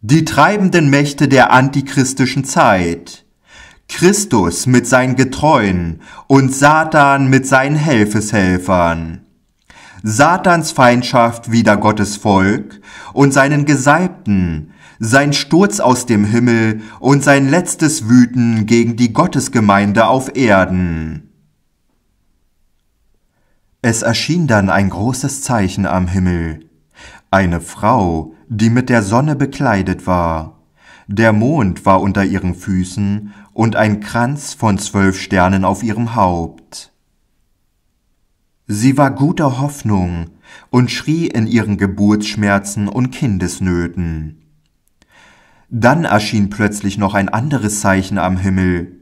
Die treibenden Mächte der antichristischen Zeit. Christus mit seinen Getreuen und Satan mit seinen Helfeshelfern. Satans Feindschaft wider Gottes Volk und seinen Gesalbten, sein Sturz aus dem Himmel und sein letztes Wüten gegen die Gottesgemeinde auf Erden. Es erschien dann ein großes Zeichen am Himmel, eine Frau, die mit der Sonne bekleidet war. Der Mond war unter ihren Füßen und ein Kranz von zwölf Sternen auf ihrem Haupt. Sie war guter Hoffnung und schrie in ihren Geburtsschmerzen und Kindesnöten. Dann erschien plötzlich noch ein anderes Zeichen am Himmel.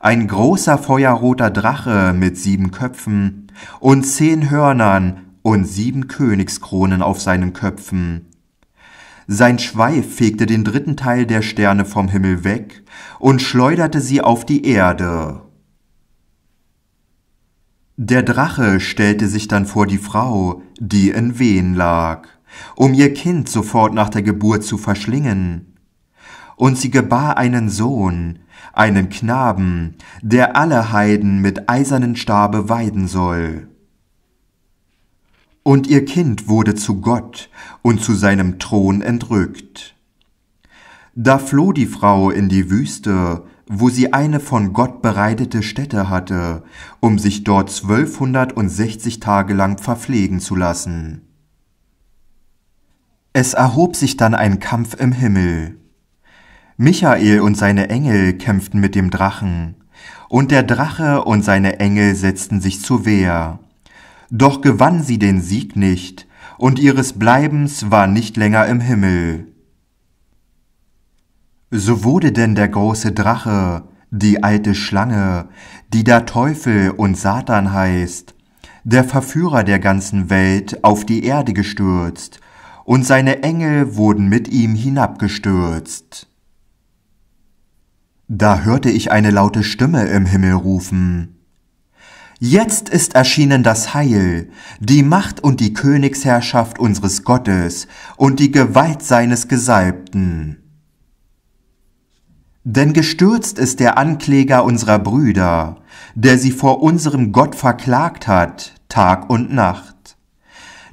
Ein großer feuerroter Drache mit sieben Köpfen und zehn Hörnern und sieben Königskronen auf seinen Köpfen. Sein Schweif fegte den dritten Teil der Sterne vom Himmel weg und schleuderte sie auf die Erde. Der Drache stellte sich dann vor die Frau, die in Wehen lag, um ihr Kind sofort nach der Geburt zu verschlingen. Und sie gebar einen Sohn, einen Knaben, der alle Heiden mit eisernen Stabe weiden soll und ihr Kind wurde zu Gott und zu seinem Thron entrückt. Da floh die Frau in die Wüste, wo sie eine von Gott bereitete Stätte hatte, um sich dort 1260 Tage lang verpflegen zu lassen. Es erhob sich dann ein Kampf im Himmel. Michael und seine Engel kämpften mit dem Drachen, und der Drache und seine Engel setzten sich zur Wehr doch gewann sie den Sieg nicht, und ihres Bleibens war nicht länger im Himmel. So wurde denn der große Drache, die alte Schlange, die da Teufel und Satan heißt, der Verführer der ganzen Welt, auf die Erde gestürzt, und seine Engel wurden mit ihm hinabgestürzt. Da hörte ich eine laute Stimme im Himmel rufen, Jetzt ist erschienen das Heil, die Macht und die Königsherrschaft unseres Gottes und die Gewalt seines Gesalbten. Denn gestürzt ist der Ankläger unserer Brüder, der sie vor unserem Gott verklagt hat, Tag und Nacht.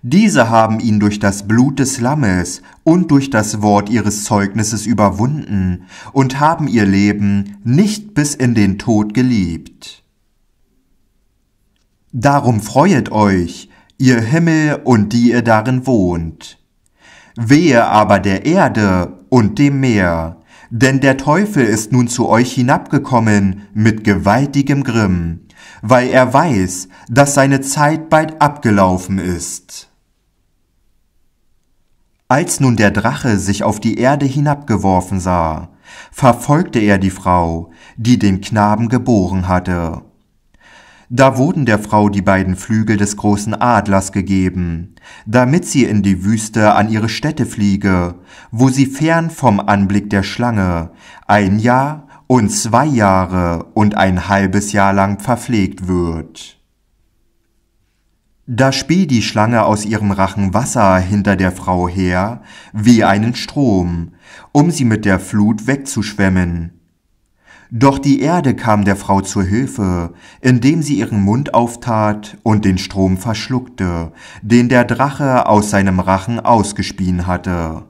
Diese haben ihn durch das Blut des Lammes und durch das Wort ihres Zeugnisses überwunden und haben ihr Leben nicht bis in den Tod geliebt. Darum freuet euch, ihr Himmel und die ihr darin wohnt. Wehe aber der Erde und dem Meer, denn der Teufel ist nun zu euch hinabgekommen mit gewaltigem Grimm, weil er weiß, dass seine Zeit bald abgelaufen ist. Als nun der Drache sich auf die Erde hinabgeworfen sah, verfolgte er die Frau, die den Knaben geboren hatte da wurden der Frau die beiden Flügel des großen Adlers gegeben, damit sie in die Wüste an ihre Stätte fliege, wo sie fern vom Anblick der Schlange ein Jahr und zwei Jahre und ein halbes Jahr lang verpflegt wird. Da spie die Schlange aus ihrem Rachen Wasser hinter der Frau her, wie einen Strom, um sie mit der Flut wegzuschwemmen, doch die Erde kam der Frau zur Hilfe, indem sie ihren Mund auftat und den Strom verschluckte, den der Drache aus seinem Rachen ausgespien hatte.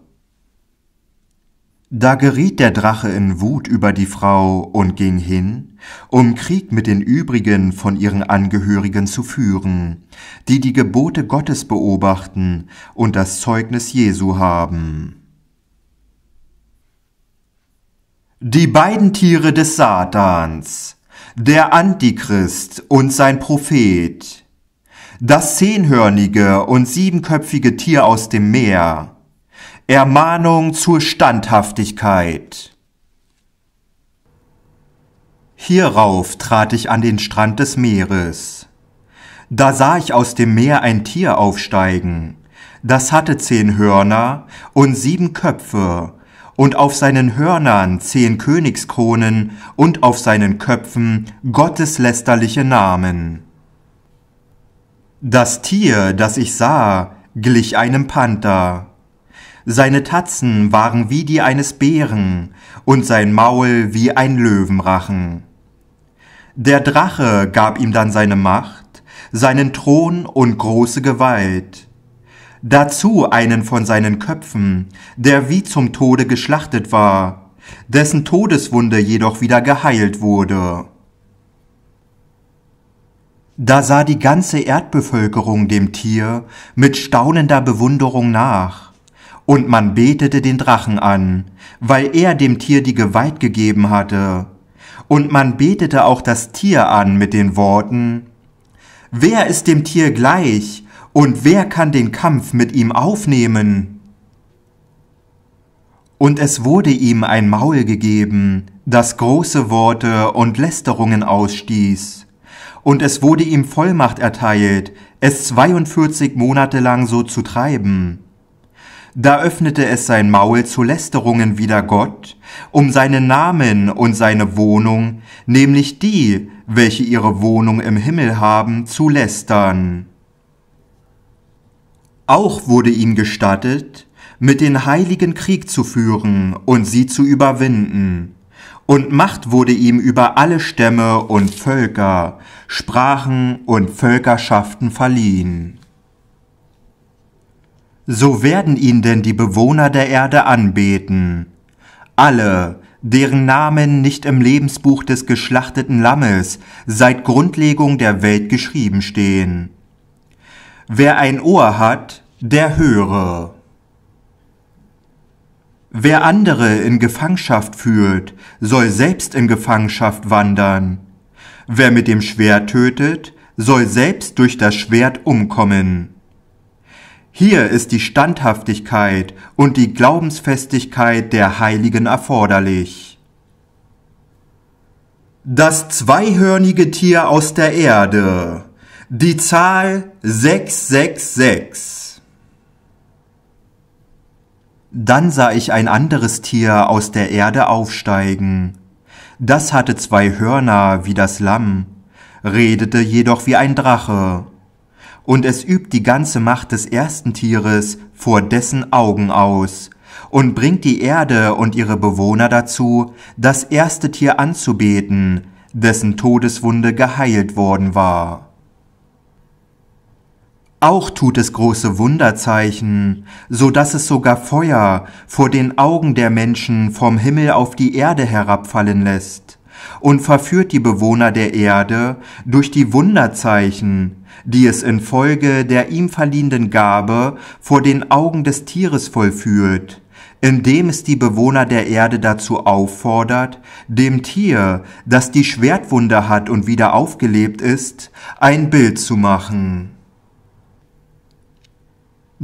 Da geriet der Drache in Wut über die Frau und ging hin, um Krieg mit den übrigen von ihren Angehörigen zu führen, die die Gebote Gottes beobachten und das Zeugnis Jesu haben. Die beiden Tiere des Satans, der Antichrist und sein Prophet, das zehnhörnige und siebenköpfige Tier aus dem Meer, Ermahnung zur Standhaftigkeit. Hierauf trat ich an den Strand des Meeres. Da sah ich aus dem Meer ein Tier aufsteigen. Das hatte zehn Hörner und sieben Köpfe und auf seinen Hörnern zehn Königskronen und auf seinen Köpfen gotteslästerliche Namen. Das Tier, das ich sah, glich einem Panther. Seine Tatzen waren wie die eines Bären und sein Maul wie ein Löwenrachen. Der Drache gab ihm dann seine Macht, seinen Thron und große Gewalt dazu einen von seinen Köpfen, der wie zum Tode geschlachtet war, dessen Todeswunde jedoch wieder geheilt wurde. Da sah die ganze Erdbevölkerung dem Tier mit staunender Bewunderung nach, und man betete den Drachen an, weil er dem Tier die Gewalt gegeben hatte, und man betete auch das Tier an mit den Worten Wer ist dem Tier gleich, und wer kann den Kampf mit ihm aufnehmen? Und es wurde ihm ein Maul gegeben, das große Worte und Lästerungen ausstieß. Und es wurde ihm Vollmacht erteilt, es 42 Monate lang so zu treiben. Da öffnete es sein Maul zu Lästerungen wider Gott, um seinen Namen und seine Wohnung, nämlich die, welche ihre Wohnung im Himmel haben, zu lästern. Auch wurde ihm gestattet, mit den Heiligen Krieg zu führen und sie zu überwinden. Und Macht wurde ihm über alle Stämme und Völker, Sprachen und Völkerschaften verliehen. So werden ihn denn die Bewohner der Erde anbeten, alle, deren Namen nicht im Lebensbuch des geschlachteten Lammes seit Grundlegung der Welt geschrieben stehen Wer ein Ohr hat, der höre. Wer andere in Gefangenschaft führt, soll selbst in Gefangenschaft wandern. Wer mit dem Schwert tötet, soll selbst durch das Schwert umkommen. Hier ist die Standhaftigkeit und die Glaubensfestigkeit der Heiligen erforderlich. Das zweihörnige Tier aus der Erde die Zahl 666. Dann sah ich ein anderes Tier aus der Erde aufsteigen. Das hatte zwei Hörner wie das Lamm, redete jedoch wie ein Drache. Und es übt die ganze Macht des ersten Tieres vor dessen Augen aus und bringt die Erde und ihre Bewohner dazu, das erste Tier anzubeten, dessen Todeswunde geheilt worden war auch tut es große Wunderzeichen, so dass es sogar Feuer vor den Augen der Menschen vom Himmel auf die Erde herabfallen lässt und verführt die Bewohner der Erde durch die Wunderzeichen, die es infolge der ihm verliehenen Gabe vor den Augen des Tieres vollführt, indem es die Bewohner der Erde dazu auffordert, dem Tier, das die Schwertwunde hat und wieder aufgelebt ist, ein Bild zu machen.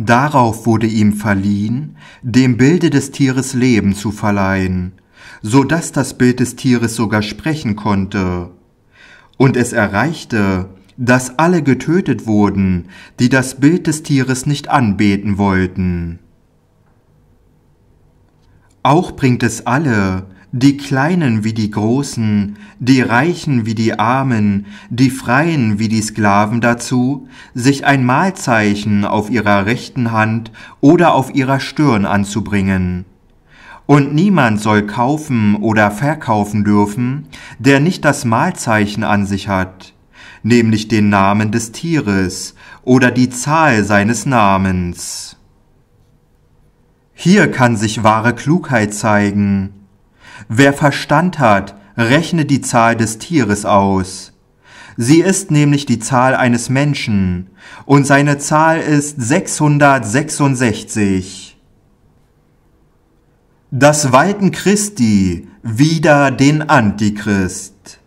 Darauf wurde ihm verliehen, dem Bilde des Tieres Leben zu verleihen, so dass das Bild des Tieres sogar sprechen konnte. Und es erreichte, dass alle getötet wurden, die das Bild des Tieres nicht anbeten wollten. Auch bringt es alle, die Kleinen wie die Großen, die Reichen wie die Armen, die Freien wie die Sklaven dazu, sich ein Mahlzeichen auf ihrer rechten Hand oder auf ihrer Stirn anzubringen. Und niemand soll kaufen oder verkaufen dürfen, der nicht das Mahlzeichen an sich hat, nämlich den Namen des Tieres oder die Zahl seines Namens. Hier kann sich wahre Klugheit zeigen, Wer Verstand hat, rechne die Zahl des Tieres aus. Sie ist nämlich die Zahl eines Menschen, und seine Zahl ist 666. Das Weiten Christi wieder den Antichrist.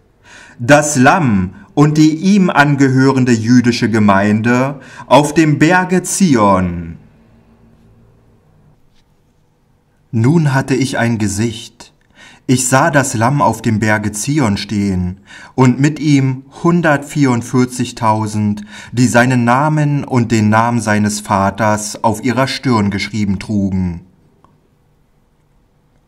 Das Lamm und die ihm angehörende jüdische Gemeinde auf dem Berge Zion. Nun hatte ich ein Gesicht, ich sah das Lamm auf dem Berge Zion stehen und mit ihm 144.000, die seinen Namen und den Namen seines Vaters auf ihrer Stirn geschrieben trugen.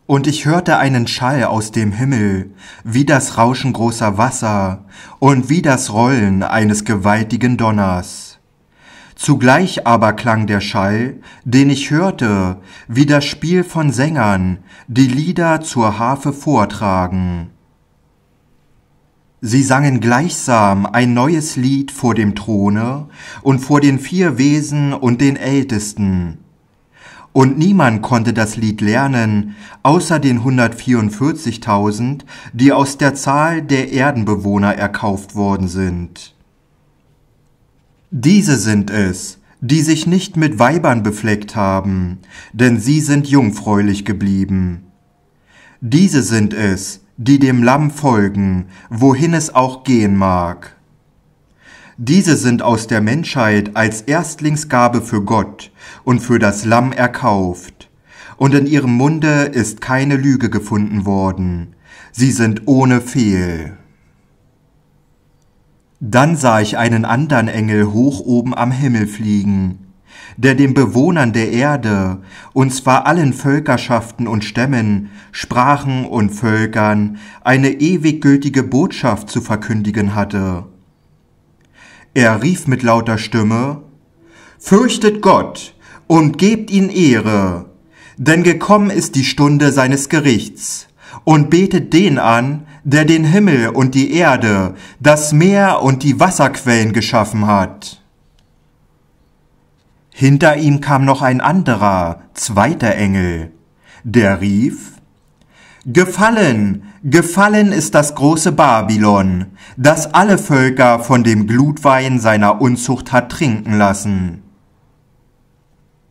Und ich hörte einen Schall aus dem Himmel, wie das Rauschen großer Wasser und wie das Rollen eines gewaltigen Donners. Zugleich aber klang der Schall, den ich hörte, wie das Spiel von Sängern, die Lieder zur Harfe vortragen. Sie sangen gleichsam ein neues Lied vor dem Throne und vor den vier Wesen und den Ältesten. Und niemand konnte das Lied lernen, außer den 144.000, die aus der Zahl der Erdenbewohner erkauft worden sind. Diese sind es, die sich nicht mit Weibern befleckt haben, denn sie sind jungfräulich geblieben. Diese sind es, die dem Lamm folgen, wohin es auch gehen mag. Diese sind aus der Menschheit als Erstlingsgabe für Gott und für das Lamm erkauft, und in ihrem Munde ist keine Lüge gefunden worden, sie sind ohne Fehl. Dann sah ich einen andern Engel hoch oben am Himmel fliegen, der den Bewohnern der Erde, und zwar allen Völkerschaften und Stämmen, Sprachen und Völkern, eine ewig gültige Botschaft zu verkündigen hatte. Er rief mit lauter Stimme, Fürchtet Gott und gebt ihn Ehre, denn gekommen ist die Stunde seines Gerichts, und betet den an, der den Himmel und die Erde, das Meer und die Wasserquellen geschaffen hat. Hinter ihm kam noch ein anderer, zweiter Engel, der rief, Gefallen, gefallen ist das große Babylon, das alle Völker von dem Glutwein seiner Unzucht hat trinken lassen.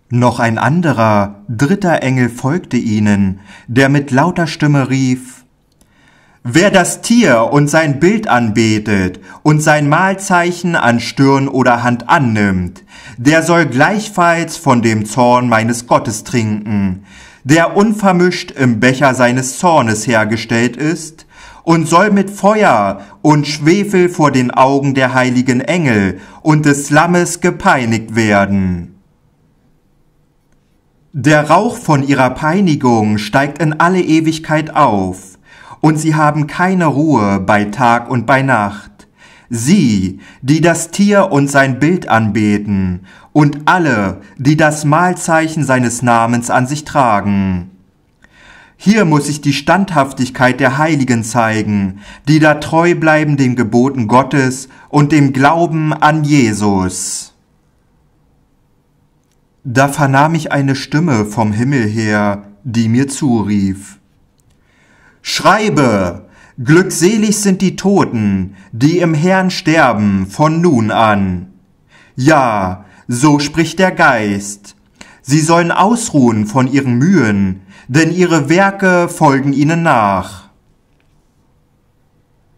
Noch ein anderer, dritter Engel folgte ihnen, der mit lauter Stimme rief, Wer das Tier und sein Bild anbetet und sein Mahlzeichen an Stirn oder Hand annimmt, der soll gleichfalls von dem Zorn meines Gottes trinken, der unvermischt im Becher seines Zornes hergestellt ist, und soll mit Feuer und Schwefel vor den Augen der heiligen Engel und des Lammes gepeinigt werden. Der Rauch von ihrer Peinigung steigt in alle Ewigkeit auf, und sie haben keine Ruhe bei Tag und bei Nacht. Sie, die das Tier und sein Bild anbeten, und alle, die das Mahlzeichen seines Namens an sich tragen. Hier muss ich die Standhaftigkeit der Heiligen zeigen, die da treu bleiben den Geboten Gottes und dem Glauben an Jesus. Da vernahm ich eine Stimme vom Himmel her, die mir zurief. Schreibe, glückselig sind die Toten, die im Herrn sterben von nun an. Ja, so spricht der Geist. Sie sollen ausruhen von ihren Mühen, denn ihre Werke folgen ihnen nach.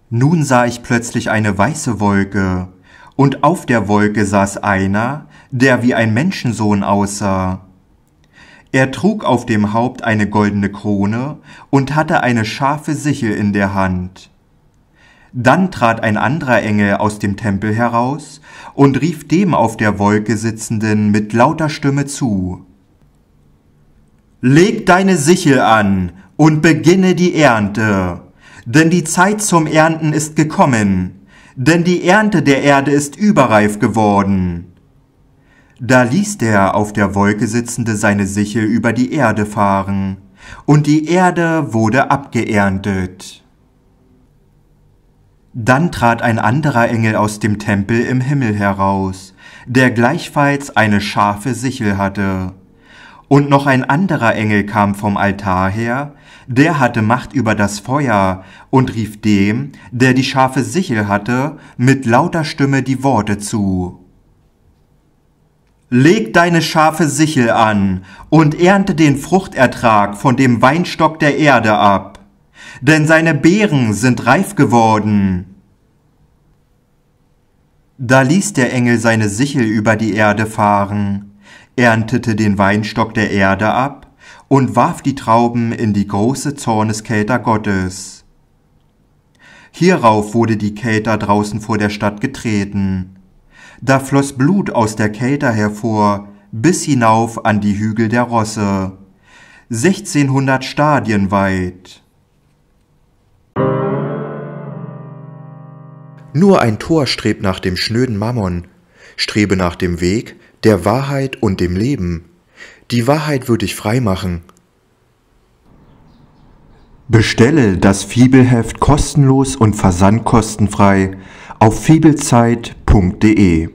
Nun sah ich plötzlich eine weiße Wolke, und auf der Wolke saß einer, der wie ein Menschensohn aussah. Er trug auf dem Haupt eine goldene Krone und hatte eine scharfe Sichel in der Hand. Dann trat ein anderer Engel aus dem Tempel heraus und rief dem auf der Wolke sitzenden mit lauter Stimme zu Leg deine Sichel an und beginne die Ernte, denn die Zeit zum Ernten ist gekommen, denn die Ernte der Erde ist überreif geworden. Da ließ der auf der Wolke sitzende seine Sichel über die Erde fahren, und die Erde wurde abgeerntet. Dann trat ein anderer Engel aus dem Tempel im Himmel heraus, der gleichfalls eine scharfe Sichel hatte. Und noch ein anderer Engel kam vom Altar her, der hatte Macht über das Feuer und rief dem, der die scharfe Sichel hatte, mit lauter Stimme die Worte zu. Leg deine scharfe Sichel an und ernte den Fruchtertrag von dem Weinstock der Erde ab, denn seine Beeren sind reif geworden. Da ließ der Engel seine Sichel über die Erde fahren, erntete den Weinstock der Erde ab und warf die Trauben in die große Zorneskälter Gottes. Hierauf wurde die Kälter draußen vor der Stadt getreten da floss Blut aus der Kälte hervor, bis hinauf an die Hügel der Rosse, 1600 Stadien weit. Nur ein Tor strebt nach dem schnöden Mammon, strebe nach dem Weg, der Wahrheit und dem Leben. Die Wahrheit würde ich frei machen. Bestelle das Fibelheft kostenlos und versandkostenfrei auf fibelzeit.de.